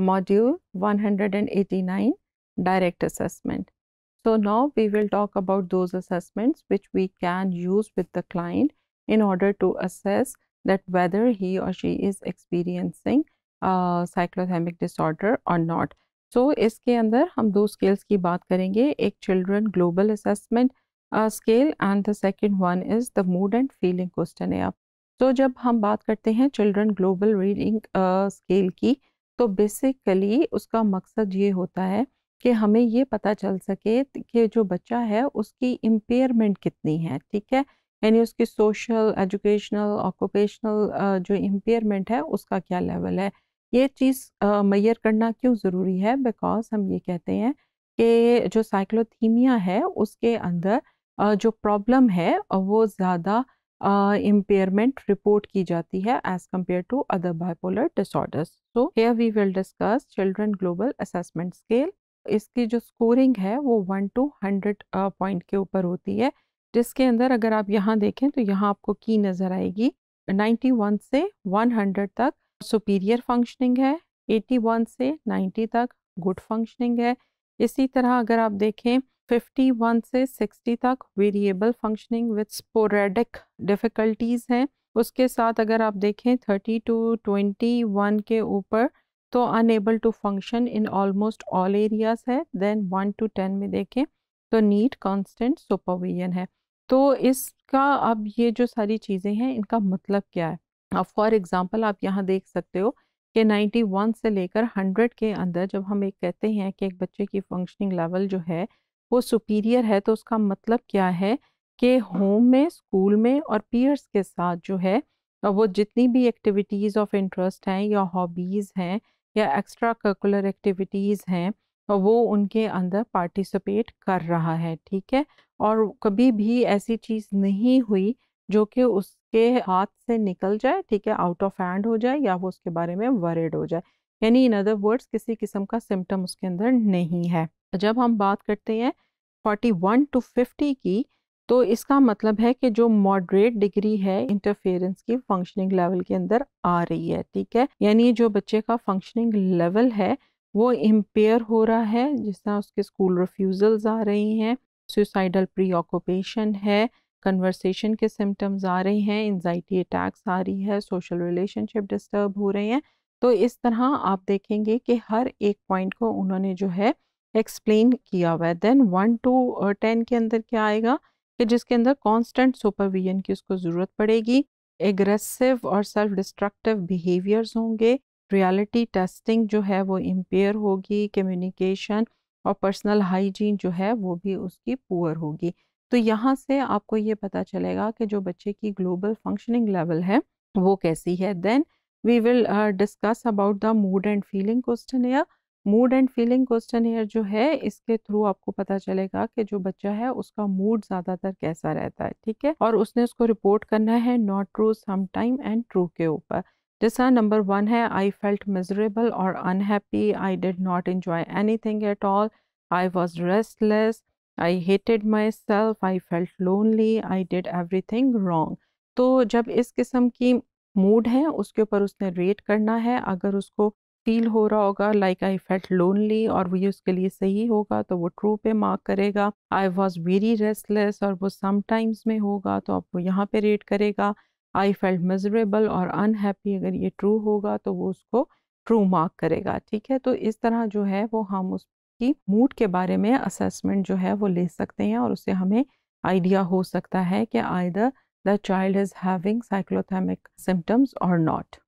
module 189 direct assessment. So now we will talk about those assessments which we can use with the client in order to assess that whether he or she is experiencing a uh, cyclothymic disorder or not. so iske andar hum do scales ki baat karenge ek children global assessment uh, scale and the second one is the mood and feeling questionnaire so jab hum baat karte hain children global reading uh, scale ki तो basically उसका मकसद ये होता है कि हमें ये पता चल सके कि जो बच्चा है उसकी इम्पेयरमेंट कितनी है ठीक है यानी उसकी सोशल एजुकेशनल ऑक्यूपेशनल जो इम्पेयरमेंट है उसका क्या लेवल है ये चीज़ मैयर करना क्यों ज़रूरी है बिकॉज हम ये कहते हैं कि जो साइक्लोथीमिया है उसके अंदर जो प्रॉब्लम है वो ज़्यादा इम्पेयरमेंट रिपोर्ट की जाती है as compare to other bipolar disorders so here we will discuss children global assessment scale इसकी जो स्कोरिंग है वो वन टू हंड्रेड पॉइंट के ऊपर होती है जिसके अंदर अगर आप यहाँ देखें तो यहाँ आपको की नज़र आएगी नाइन्टी वन से वन हंड्रेड तक सुपीरियर फंक्शनिंग है एटी वन से नाइन्टी तक गुड फंक्शनिंग है इसी तरह अगर आप देखें 51 से 60 तक variable functioning with sporadic difficulties हैं उसके साथ अगर आप देखें 30 टू 21 के ऊपर तो unable to function in almost all areas है देन 1 टू 10 में देखें तो नीट कांस्टेंट सुपरविजन है तो इसका अब ये जो सारी चीज़ें हैं इनका मतलब क्या है अब फॉर एग्ज़ाम्पल आप यहाँ देख सकते हो कि 91 से लेकर 100 के अंदर जब हम एक कहते हैं कि एक बच्चे की फंक्शनिंग लेवल जो है वो सुपीरियर है तो उसका मतलब क्या है कि होम में स्कूल में और पीयर्स के साथ जो है वो जितनी भी एक्टिविटीज़ ऑफ इंटरेस्ट हैं या हॉबीज़ हैं या एक्स्ट्रा करिकुलर एक्टिविटीज़ हैं वो उनके अंदर पार्टिसिपेट कर रहा है ठीक है और कभी भी ऐसी चीज़ नहीं हुई जो कि उसके हाथ से निकल जाए ठीक है आउट ऑफ हैंड हो जाए या वो उसके बारे में वरेड हो जाए यानी इन अदर वर्ड्स किसी किस्म का सिम्टम उसके अंदर नहीं है जब हम बात करते हैं 41 टू 50 की तो इसका मतलब है कि जो मॉडरेट डिग्री है इंटरफेरेंस की फंक्शनिंग लेवल के अंदर आ रही है ठीक है यानी जो बच्चे का फंक्शनिंग लेवल है वो इम्पेयर हो रहा है जिस तरह उसके स्कूल रिफ्यूज़ल्स आ रही हैं सुसाइडल प्री ऑक्यूपेशन है कन्वर्सेशन के सिम्टम्स आ रहे हैं एनजाइटी अटैक्स आ रही है सोशल रिलेशनशिप डिस्टर्ब हो रहे हैं तो इस तरह आप देखेंगे कि हर एक पॉइंट को उन्होंने जो है एक्सप्लेन किया हुआ है देन वन टू टेन के अंदर क्या आएगा कि जिसके अंदर कांस्टेंट सुपरविजन की उसको ज़रूरत पड़ेगी एग्रेसिव और सेल्फ डिस्ट्रक्टिव बिहेवियर्स होंगे रियलिटी टेस्टिंग जो है वो इम्पेयर होगी कम्युनिकेशन और पर्सनल हाइजीन जो है वो भी उसकी पुअर होगी तो यहाँ से आपको ये पता चलेगा कि जो बच्चे की ग्लोबल फंक्शनिंग लेवल है वो कैसी है then we will discuss about the mood and feeling question या mood and feeling question here जो है इसके थ्रू आपको पता चलेगा कि जो बच्चा है उसका मूड ज्यादातर कैसा रहता है ठीक है और उसने उसको रिपोर्ट करना है नॉट ट्रू समाइम एंड ट्रू के ऊपर जैसा नंबर वन है आई फेल्ट मिजरेबल और unhappy I did not enjoy anything at all I was restless I hated myself I felt lonely I did everything wrong तो जब इस किस्म की मूड है उसके ऊपर उसने रेट करना है अगर उसको फील हो रहा होगा लाइक आई फेल्ट लोनली और वो ये उसके लिए सही होगा तो वो ट्रू पे मार्क करेगा आई वॉज वेरी रेस्टलेस और वो समटाइम्स में होगा तो आप वो यहाँ पे रेट करेगा आई फेल्ट मिजरेबल और अनहैप्पी अगर ये ट्रू होगा तो वो उसको ट्रू मार्क करेगा ठीक है तो इस तरह जो है वो हम उसकी मूड के बारे में असेसमेंट जो है वो ले सकते हैं और उससे हमें आइडिया हो सकता है कि I the child is having cyclothymic symptoms और नॉट